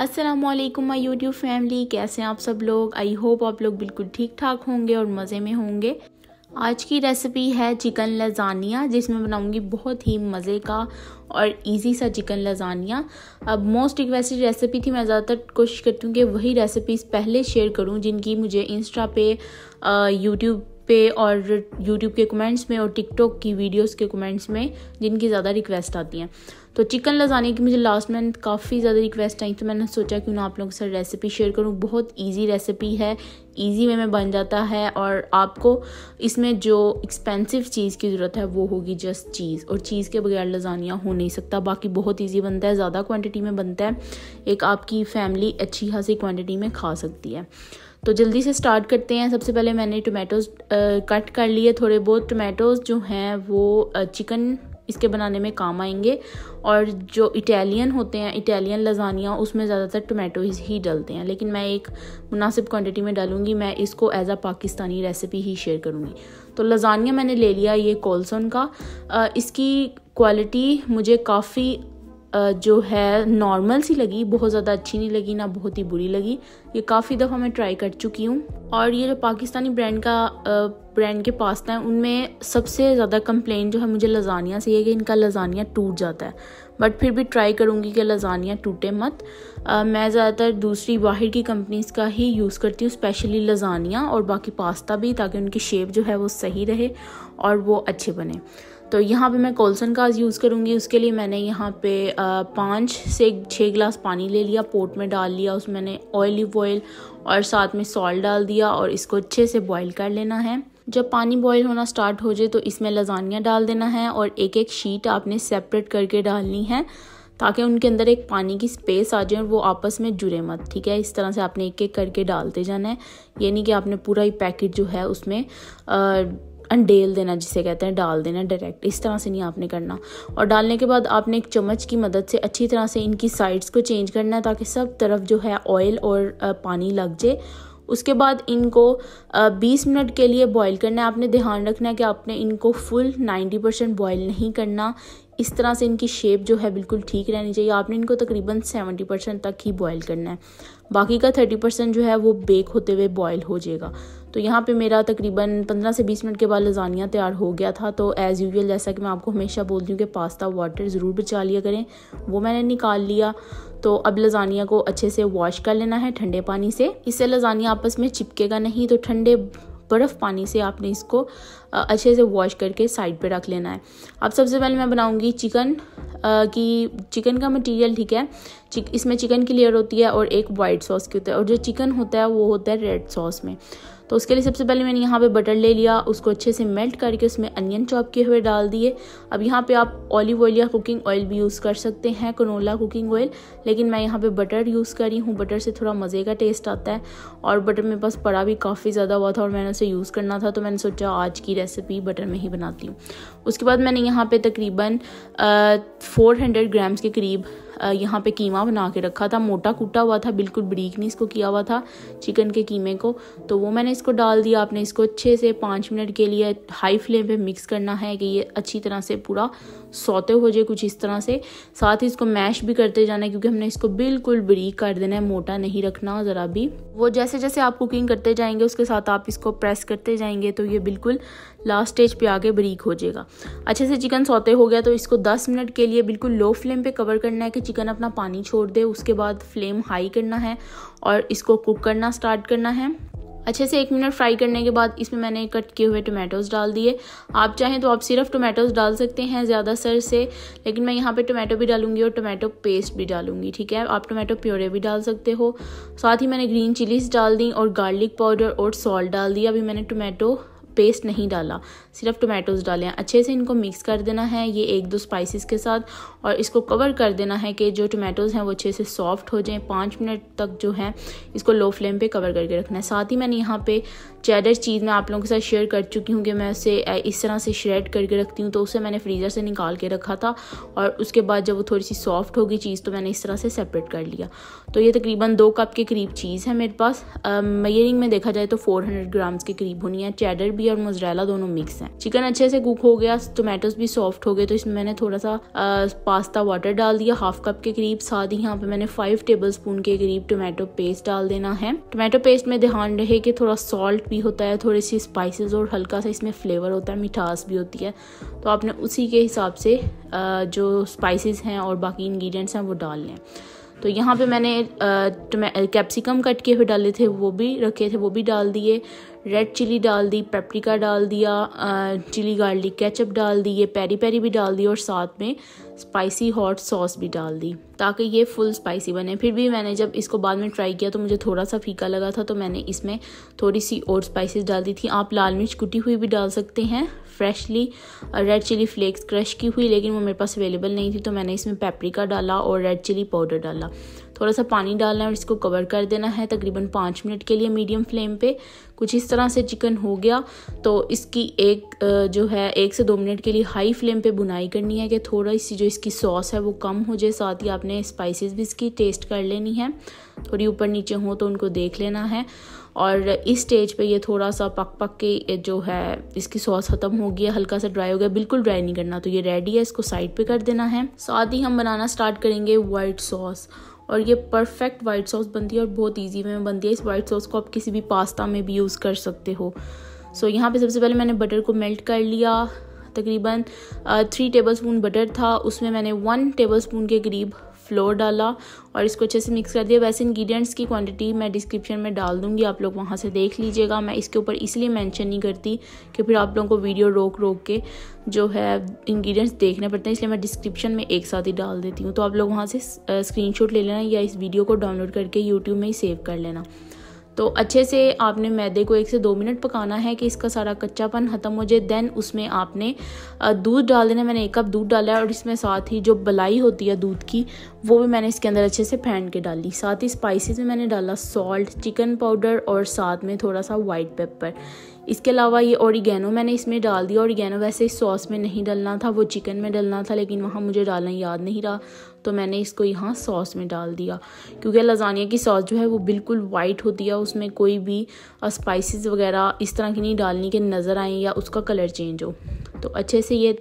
Aslam my YouTube family कैसे हैं आप सब लोग आई होप आप लोग बिल्कुल ठीक ठाक होंगे और मज़े में होंगे आज की रेसिपी है चिकन लजानिया जिसमें बनाऊंगी बहुत ही मज़े का और इजी सा चिकन लजानिया अब मोस्ट रिक्वेस्टेड रेसिपी थी मैं ज़्यादातर कोशिश करती हूँ कि वही रेसिपीज़ पहले शेयर करूँ जिनकी मुझे इंस्टा पे यूट्यूब पे और यूट्यूब के कमेंट्स में और टिकटॉक की वीडियोस के कमेंट्स में जिनकी ज़्यादा रिक्वेस्ट आती हैं तो चिकन लजाने की मुझे लास्ट मंथ काफ़ी ज़्यादा रिक्वेस्ट आई तो मैंने सोचा कि ना आप लोगों के साथ रेसिपी शेयर करूँ बहुत इजी रेसिपी है इजी वे में बन जाता है और आपको इसमें जो एक्सपेंसिव चीज़ की ज़रूरत है वो होगी जस्ट चीज़ और चीज़ के बगैर लजानिया हो नहीं सकता बाकी बहुत ईजी बनता है ज़्यादा क्वान्टिटी में बनता है एक आपकी फैमिली अच्छी खासी क्वान्टिटी में खा सकती है तो जल्दी से स्टार्ट करते हैं सबसे पहले मैंने टोमेटोज़ कट कर लिए थोड़े बहुत टोमेटोज़ जो हैं वो चिकन इसके बनाने में काम आएंगे और जो इटालियन होते हैं इटालियन लजानिया उसमें ज़्यादातर टोमेटो ही डलते हैं लेकिन मैं एक मुनासिब क्वांटिटी में डालूंगी मैं इसको एज आ पाकिस्तानी रेसिपी ही शेयर करूँगी तो लजानिया मैंने ले लिया ये कोलसन का इसकी क्वालिटी मुझे काफ़ी जो है नॉर्मल सी लगी बहुत ज़्यादा अच्छी नहीं लगी ना बहुत ही बुरी लगी ये काफ़ी दफ़ा मैं ट्राई कर चुकी हूँ और ये जो पाकिस्तानी ब्रांड का ब्रांड के पास्ता हैं उनमें सबसे ज़्यादा कंप्लेन जो है मुझे लजानिया से ये कि इनका लजानिया टूट जाता है बट फिर भी ट्राई करूँगी कि लजानिया टूटे मत आ, मैं ज़्यादातर दूसरी बाहर की कंपनीज़ का ही यूज़ करती हूँ स्पेशली लजानिया और बाकी पास्ता भी ताकि उनकी शेप जो है वो सही रहे और वो अच्छे बने तो यहाँ पे मैं कोलसन का यूज़ करूँगी उसके लिए मैंने यहाँ पे पाँच से छः गिलास पानी ले लिया पोट में डाल लिया उसमें मैंने ऑयली ऑयल और साथ में सॉल्ट डाल दिया और इसको अच्छे से बॉईल कर लेना है जब पानी बॉईल होना स्टार्ट हो जाए तो इसमें लजानिया डाल देना है और एक एक शीट आपने सेपरेट करके डालनी है ताकि उनके अंदर एक पानी की स्पेस आ जाए और वो आपस में जुड़े मत ठीक है इस तरह से आपने एक एक करके डालते जाना है यानी कि आपने पूरा ही पैकेट जो है उसमें आ, अंडेल देना जिसे कहते हैं डाल देना डायरेक्ट इस तरह से नहीं आपने करना और डालने के बाद आपने एक चम्मच की मदद से अच्छी तरह से इनकी साइड्स को चेंज करना है ताकि सब तरफ जो है ऑयल और पानी लग जाए उसके बाद इनको 20 मिनट के लिए बॉईल करना है आपने ध्यान रखना है कि आपने इनको फुल 90 परसेंट बॉयल नहीं करना इस तरह से इनकी शेप जो है बिल्कुल ठीक रहनी चाहिए आपने इनको तकरीबन 70 परसेंट तक ही बॉयल करना है बाकी का 30 परसेंट जो है वो बेक होते हुए बॉयल हो जाएगा तो यहाँ पे मेरा तकरीबन 15 से 20 मिनट के बाद लजानिया तैयार हो गया था तो एज़ यूजल जैसा कि मैं आपको हमेशा बोलती हूँ कि पास्ता वाटर ज़रूर बचा लिया करें वो मैंने निकाल लिया तो अब लजानिया को अच्छे से वॉश कर लेना है ठंडे पानी से इससे लजानिया आपस में चिपकेगा नहीं तो ठंडे बर्फ़ पानी से आपने इसको अच्छे से वॉश करके साइड पे रख लेना है अब सबसे पहले मैं बनाऊँगी चिकन कि चिकन का मटेरियल ठीक है चिक, इसमें चिकन की लेयर होती है और एक वाइट सॉस की होती है और जो चिकन होता है वो होता है रेड सॉस में तो उसके लिए सबसे पहले मैंने यहाँ पे बटर ले लिया उसको अच्छे से मेल्ट करके उसमें अनियन चॉप किए हुए डाल दिए अब यहाँ पे आप ऑलिव ऑयल या कुकिंग ऑयल भी यूज़ कर सकते हैं कनोला कुकिंग ऑयल लेकिन मैं यहाँ पे बटर यूज़ कर रही हूँ बटर से थोड़ा मज़े का टेस्ट आता है और बटर मेरे पास पड़ा भी काफ़ी ज़्यादा हुआ था और मैंने उसे यूज़ करना था तो मैंने सोचा आज की रेसिपी बटर में ही बनाती हूँ उसके बाद मैंने यहाँ पे तकरीबन फोर हंड्रेड ग्राम्स के करीब यहाँ पे कीमा बना के रखा था मोटा कूटा हुआ था बिल्कुल ब्रीक नहीं इसको किया हुआ था चिकन के कीमे को तो वो मैंने इसको डाल दिया आपने इसको अच्छे से पाँच मिनट के लिए हाई फ्लेम पे मिक्स करना है कि ये अच्छी तरह से पूरा सोते हो जाए कुछ इस तरह से साथ ही इसको मैश भी करते जाना है क्योंकि हमने इसको बिल्कुल ब्रीक कर देना है मोटा नहीं रखना ज़रा भी वो जैसे जैसे आप कुकिंग करते जाएंगे उसके साथ आप इसको प्रेस करते जाएंगे तो ये बिल्कुल लास्ट स्टेज पे आके ब्रीक हो जाएगा अच्छे से चिकन सोते हो गया तो इसको 10 मिनट के लिए बिल्कुल लो फ्लेम पे कवर करना है कि चिकन अपना पानी छोड़ दे उसके बाद फ्लेम हाई करना है और इसको कुक करना स्टार्ट करना है अच्छे से एक मिनट फ्राई करने के बाद इसमें मैंने कट किए हुए टोमेटोज़ डाल दिए आप चाहें तो आप सिर्फ टोमेटोज़ डाल सकते हैं ज़्यादा सर से लेकिन मैं यहाँ पे टोमेटो भी डालूंगी और टोमेटो पेस्ट भी डालूंगी ठीक है आप टोमेटो प्योरे भी डाल सकते हो साथ ही मैंने ग्रीन चिलीज डाल दी और गार्लिक पाउडर और सॉल्ट डाल दिया अभी मैंने टोमेटो पेस्ट नहीं डाला सिर्फ टोमेटोज़ डाले हैं अच्छे से इनको मिक्स कर देना है ये एक दो स्पाइसेस के साथ और इसको कवर कर देना है कि जो टोमेटोज़ हैं वो अच्छे से सॉफ्ट हो जाएँ पाँच मिनट तक जो है इसको लो फ्लेम पर कवर करके रखना है साथ ही मैंने यहाँ पर चैडर चीज़ मैं आप लोगों के साथ शेयर कर चुकी हूँ कि मैं उसे इस तरह से श्रेड करके रखती हूँ तो उसे मैंने फ्रीज़र से निकाल के रखा था और उसके बाद जब वो थोड़ी सी सॉफ्ट होगी चीज़ तो मैंने इस तरह से सेपरेट कर लिया तो ये तकरीबन दो कप के करीब चीज़ है मेरे पास मयरिंग में देखा जाए तो फोर हंड्रेड ग्राम्स के करीब होनी है चैडर भी और मोजरेला दोनों मिक्स हैं चिकन अच्छे से कुक हो गया टोमेटोज भी सॉफ्ट हो गए तो इसमें मैंने थोड़ा सा पास्ता वाटर डाल दिया हाफ कप के करीब साथ ही यहाँ पे मैंने फाइव टेबल स्पून के करीब टोमेटो पेस्ट डाल देना है टोमेटो पेस्ट में ध्यान रहे कि थोड़ा सॉल्ट भी होता है थोड़े सी स्पाइसेस और हल्का सा इसमें फ्लेवर होता है मिठास भी होती है तो आपने उसी के हिसाब से जो स्पाइसेस हैं और बाकी इंग्रेडिएंट्स हैं वो डाल लें तो यहाँ पे मैंने कैप्सिकम कट किए हुए डाले थे वो भी रखे थे वो भी डाल दिए रेड चिली डाल दी पेपरिका डाल दिया चिली गार्लिक केचप डाल दी ये पेरी पेरी भी डाल दी और साथ में स्पाइसी हॉट सॉस भी डाल दी ताकि ये फुल स्पाइसी बने फिर भी मैंने जब इसको बाद में ट्राई किया तो मुझे थोड़ा सा फीका लगा था तो मैंने इसमें थोड़ी सी और स्पाइसेस डाल दी थी आप लाल मिर्च कुटी हुई भी डाल सकते हैं freshly red chilli flakes crush की हुई लेकिन वो मेरे पास अवेलेबल नहीं थी तो मैंने इसमें पेपरिका डाला और रेड चिली पाउडर डाला थोड़ा सा पानी डालना है और इसको कवर कर देना है तकरीबन पाँच मिनट के लिए मीडियम फ्लेम पे कुछ इस तरह से चिकन हो गया तो इसकी एक जो है एक से दो मिनट के लिए हाई फ्लेम पे बुनाई करनी है कि थोड़ा सी जो इसकी सॉस है वो कम हो जाए साथ ही आपने स्पाइसेस भी इसकी टेस्ट कर लेनी है थोड़ी ऊपर नीचे हो तो उनको देख लेना है और इस स्टेज पे ये थोड़ा सा पक पक के जो है इसकी सॉस ख़त्म हो गया हल्का सा ड्राई हो गया बिल्कुल ड्राई नहीं करना तो ये रेडी है इसको साइड पे कर देना है साथ ही हम बनाना स्टार्ट करेंगे वाइट सॉस और ये परफेक्ट वाइट सॉस बनती है और बहुत ईजी वे में बनती है इस वाइट सॉस को आप किसी भी पास्ता में भी यूज़ कर सकते हो सो so, यहाँ पे सबसे पहले मैंने बटर को मेल्ट कर लिया तकरीबन थ्री टेबल स्पून बटर था उसमें मैंने वन टेबल स्पून के करीब फ्लोर डाला और इसको अच्छे से मिक्स कर दिया वैसे इंग्रेडिएंट्स की क्वांटिटी मैं डिस्क्रिप्शन में डाल दूंगी आप लोग वहाँ से देख लीजिएगा मैं इसके ऊपर इसलिए मेंशन नहीं करती कि फिर आप लोगों को वीडियो रोक रोक के जो है इंग्रेडिएंट्स देखने पड़ते हैं इसलिए मैं डिस्क्रिप्शन में एक साथ ही डाल देती हूँ तो आप लोग वहाँ से स्क्रीन ले लेना या इस वीडियो को डाउनलोड करके यूट्यूब में ही सेव कर लेना तो अच्छे से आपने मैदे को एक से दो मिनट पकाना है कि इसका सारा कच्चापन ख़त्म हो जाए देन उसमें आपने दूध डाल देना मैंने एक कप दूध डाला है और इसमें साथ ही जो बलाई होती है दूध की वो भी मैंने इसके अंदर अच्छे से फेंट के डाली साथ ही स्पाइसेस में मैंने डाला सॉल्ट चिकन पाउडर और साथ में थोड़ा सा वाइट पेपर इसके अलावा ये औरिगैनो मैंने इसमें डाल दिया औरिगैनो वैसे इस सॉस में नहीं डलना था वो चिकन में डलना था लेकिन वहाँ मुझे डालना याद नहीं रहा तो मैंने इसको यहाँ सॉस में डाल दिया क्योंकि लजानिया की सॉस जो है वो बिल्कुल वाइट होती है उसमें कोई भी स्पाइसेस वगैरह इस तरह की नहीं डालनी कि नज़र आए या उसका कलर चेंज हो तो अच्छे से ये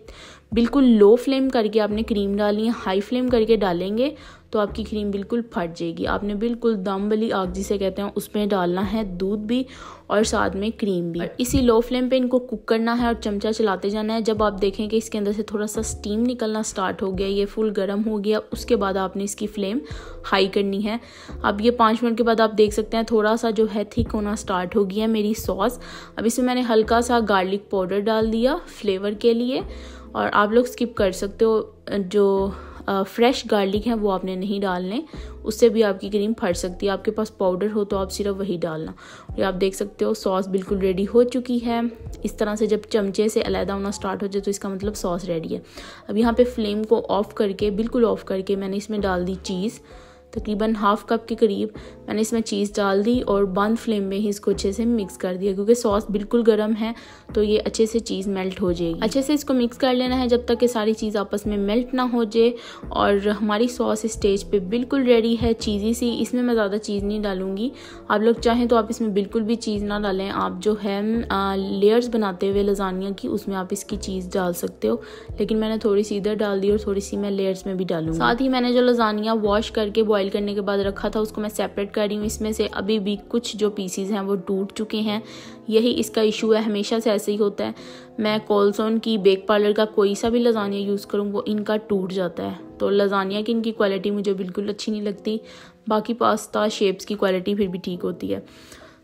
बिल्कुल लो फ्लेम करके आपने क्रीम डालनी है हाई फ्लेम करके डालेंगे तो आपकी क्रीम बिल्कुल फट जाएगी आपने बिल्कुल दम वाली आग जिसे कहते हैं उसमें डालना है दूध भी और साथ में क्रीम भी इसी लो फ्लेम पे इनको कुक करना है और चमचा चलाते जाना है जब आप देखें कि इसके अंदर से थोड़ा सा स्टीम निकलना स्टार्ट हो गया ये फुल गर्म हो गया उसके बाद आपने इसकी फ्लेम हाई करनी है अब ये पाँच मिनट के बाद आप देख सकते हैं थोड़ा सा जो है थिक होना स्टार्ट हो गया मेरी सॉस अब इसमें मैंने हल्का सा गार्लिक पाउडर डाल दिया फ्लेवर के लिए और आप लोग स्किप कर सकते हो जो फ्रेश गार्लिक है वो आपने नहीं डालने उससे भी आपकी क्रीम फट सकती है आपके पास पाउडर हो तो आप सिर्फ वही डालना ये आप देख सकते हो सॉस बिल्कुल रेडी हो चुकी है इस तरह से जब चमचे से अलहदा होना स्टार्ट हो जाए तो इसका मतलब सॉस रेडी है अब यहाँ पे फ्लेम को ऑफ़ करके बिल्कुल ऑफ़ करके मैंने इसमें डाल दी चीज़ तकरीबन हाफ कप के करीब मैंने इसमें चीज़ डाल दी और बंद फ्लेम में ही इसको अच्छे से मिक्स कर दिया क्योंकि सॉस बिल्कुल गर्म है तो ये अच्छे से चीज़ मेल्ट हो जाएगी अच्छे से इसको मिक्स कर लेना है जब तक कि सारी चीज़ आपस में मेल्ट ना हो जाए और हमारी सॉस स्टेज पे बिल्कुल रेडी है चीज़ी सी इसमें मैं ज़्यादा चीज़ नहीं डालूंगी आप लोग चाहें तो आप इसमें बिल्कुल भी चीज़ ना डालें आप जो है लेयर्स बनाते हुए लजानिया की उसमें आप इसकी चीज़ डाल सकते हो लेकिन मैंने थोड़ी सी इधर डाल दी और थोड़ी सी मैं लेयर्स में भी डालूँ साथ ही मैंने जो लजानिया वॉश करके बॉईल करने के बाद रखा था उसको मैं सेपरेट कर रही हूँ इसमें से अभी भी कुछ जो पीसीज हैं वो टूट चुके हैं यही इसका इशू है हमेशा से ऐसे ही होता है मैं कॉल्सोन की बेक पार्लर का कोई सा भी लजानिया यूज़ करूँ वो इनका टूट जाता है तो लजानिया की इनकी क्वालिटी मुझे बिल्कुल अच्छी नहीं लगती बाकी पास्ता शेप्स की क्वालिटी फिर भी ठीक होती है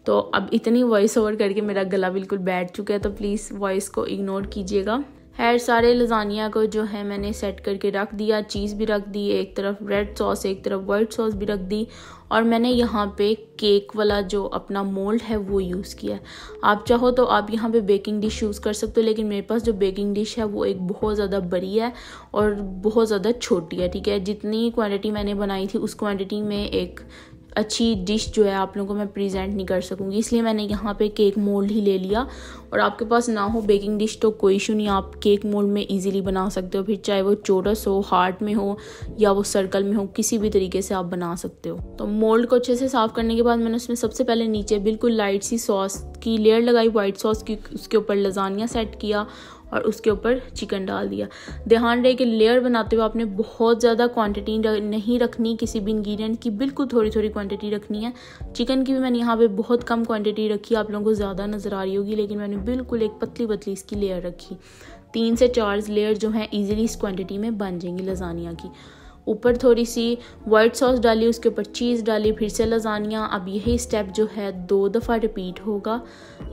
तो अब इतनी वॉइस ओवर करके मेरा गला बिल्कुल बैठ चुका है तो प्लीज़ वॉइस को इग्नोर कीजिएगा खैर सारे लजानिया को जो है मैंने सेट करके रख दिया चीज़ भी रख दी एक तरफ रेड सॉस एक तरफ वाइट सॉस भी रख दी और मैंने यहाँ पे केक वाला जो अपना मोल्ड है वो यूज़ किया आप चाहो तो आप यहाँ पे बेकिंग डिश यूज़ कर सकते हो लेकिन मेरे पास जो बेकिंग डिश है वो एक बहुत ज़्यादा बड़ी है और बहुत ज़्यादा छोटी है ठीक है जितनी क्वांटिटी मैंने बनाई थी उस क्वांटिटी में एक अच्छी डिश जो है आप लोगों को मैं प्रेजेंट नहीं कर सकूँगी इसलिए मैंने यहाँ पे केक मोल्ड ही ले लिया और आपके पास ना हो बेकिंग डिश तो कोई इशू नहीं आप केक मोल्ड में इजीली बना सकते हो फिर चाहे वो चोरस हो हार्ट में हो या वो सर्कल में हो किसी भी तरीके से आप बना सकते हो तो मोल्ड को अच्छे से साफ़ करने के बाद मैंने उसमें सबसे पहले नीचे बिल्कुल लाइट सी सॉस की लेयर लगाई वाइट सॉस की उसके ऊपर लजानिया सेट किया और उसके ऊपर चिकन डाल दिया ध्यान रहे कि लेयर बनाते हुए आपने बहुत ज़्यादा क्वांटिटी नहीं रखनी किसी भी इंग्रेडिएंट की बिल्कुल थोड़ी थोड़ी क्वांटिटी रखनी है चिकन की भी मैंने यहाँ पे बहुत कम क्वांटिटी रखी आप लोगों को ज़्यादा नज़र आ रही होगी लेकिन मैंने बिल्कुल एक पतली पतली इसकी लेयर रखी तीन से चार लेयर जो हैं ईजिली इस क्वान्टिटी में बन जाएंगी लजानिया की ऊपर थोड़ी सी वाइट सॉस डाली उसके ऊपर चीज़ डाली फिर से लजानिया अब यही स्टेप जो है दो दफ़ा रिपीट होगा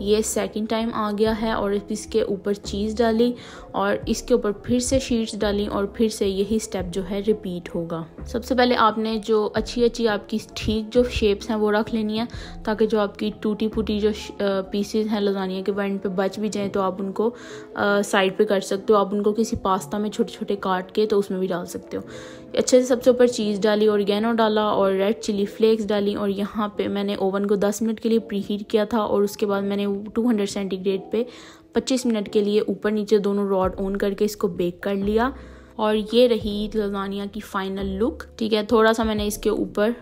ये सेकंड टाइम आ गया है और इसके ऊपर चीज़ डाली और इसके ऊपर फिर से शीट्स डाली और फिर से यही स्टेप जो है रिपीट होगा सबसे पहले आपने जो अच्छी अच्छी आपकी ठीक जो शेप्स हैं वो रख लेनी है ताकि जो आपकी टूटी फूटी जो पीसेज हैं लजानिया के बैंड पर बच भी जाएँ तो आप उनको साइड पर कर सकते हो आप उनको किसी पास्ता में छोटे छोटे काट के तो उसमें भी डाल सकते हो अच्छे से सबसे ऊपर चीज़ डाली और गैनो डाला और रेड चिली फ्लेक्स डाली और यहाँ पे मैंने ओवन को 10 मिनट के लिए प्री हीट किया था और उसके बाद मैंने 200 सेंटीग्रेड पे 25 मिनट के लिए ऊपर नीचे दोनों रॉड ऑन करके इसको बेक कर लिया और ये रही लगानिया की फाइनल लुक ठीक है थोड़ा सा मैंने इसके ऊपर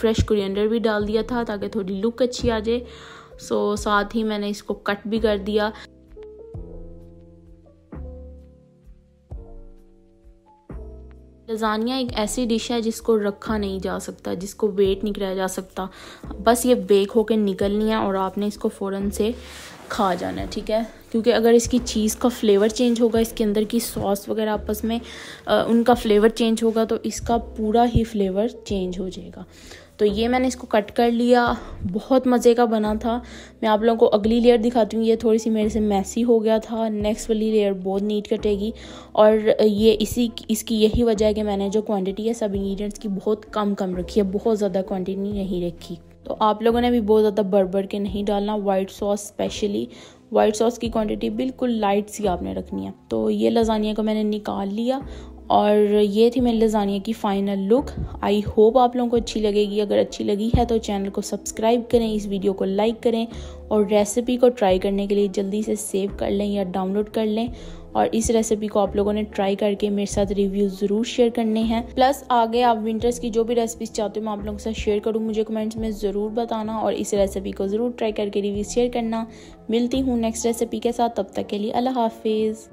फ्रेश कुरियंडर भी डाल दिया था ताकि थोड़ी लुक अच्छी आ जाए सो साथ ही मैंने इसको कट भी कर दिया लजानिया एक ऐसी डिश है जिसको रखा नहीं जा सकता जिसको वेट नहीं कराया जा सकता बस ये बेक होकर निकलनी है और आपने इसको फ़ौरन से खा जाना है ठीक है क्योंकि अगर इसकी चीज़ का फ्लेवर चेंज होगा इसके अंदर की सॉस वगैरह आपस में आ, उनका फ्लेवर चेंज होगा तो इसका पूरा ही फ्लेवर चेंज हो जाएगा तो ये मैंने इसको कट कर लिया बहुत मज़े का बना था मैं आप लोगों को अगली लेयर दिखाती हूँ ये थोड़ी सी मेरे से मैसी हो गया था नेक्स्ट वाली लेयर बहुत नीट कटेगी और ये इसी इसकी यही वजह है कि मैंने जो क्वांटिटी है सब इंग्रेडिएंट्स की बहुत कम कम रखी है बहुत ज़्यादा क्वान्टिटी नहीं रखी तो आप लोगों ने भी बहुत ज़्यादा बढ़ के नहीं डालना white sauce specially white sauce की क्वांटिटी बिल्कुल लाइट सी आपने रखनी है तो ये लजानिया को मैंने निकाल लिया और ये थी मेरी लजानिया की फ़ाइनल लुक आई होप आप लोगों को अच्छी लगेगी अगर अच्छी लगी है तो चैनल को सब्सक्राइब करें इस वीडियो को लाइक करें और रेसिपी को ट्राई करने के लिए जल्दी से सेव कर लें या डाउनलोड कर लें और इस रेसिपी को आप लोगों ने ट्राई करके मेरे साथ रिव्यू ज़रूर शेयर करने हैं प्लस आगे आप विंटर्स की जो भी रेसिपीज चाहते हो मैं आप लोगों के साथ शेयर करूँ मुझे कमेंट्स में ज़रूर बताना और इस रेसिपी को ज़रूर ट्राई करके रिव्यू शेयर करना मिलती हूँ नेक्स्ट रेसिपी के साथ तब तक के लिए अल्लाह हाफिज़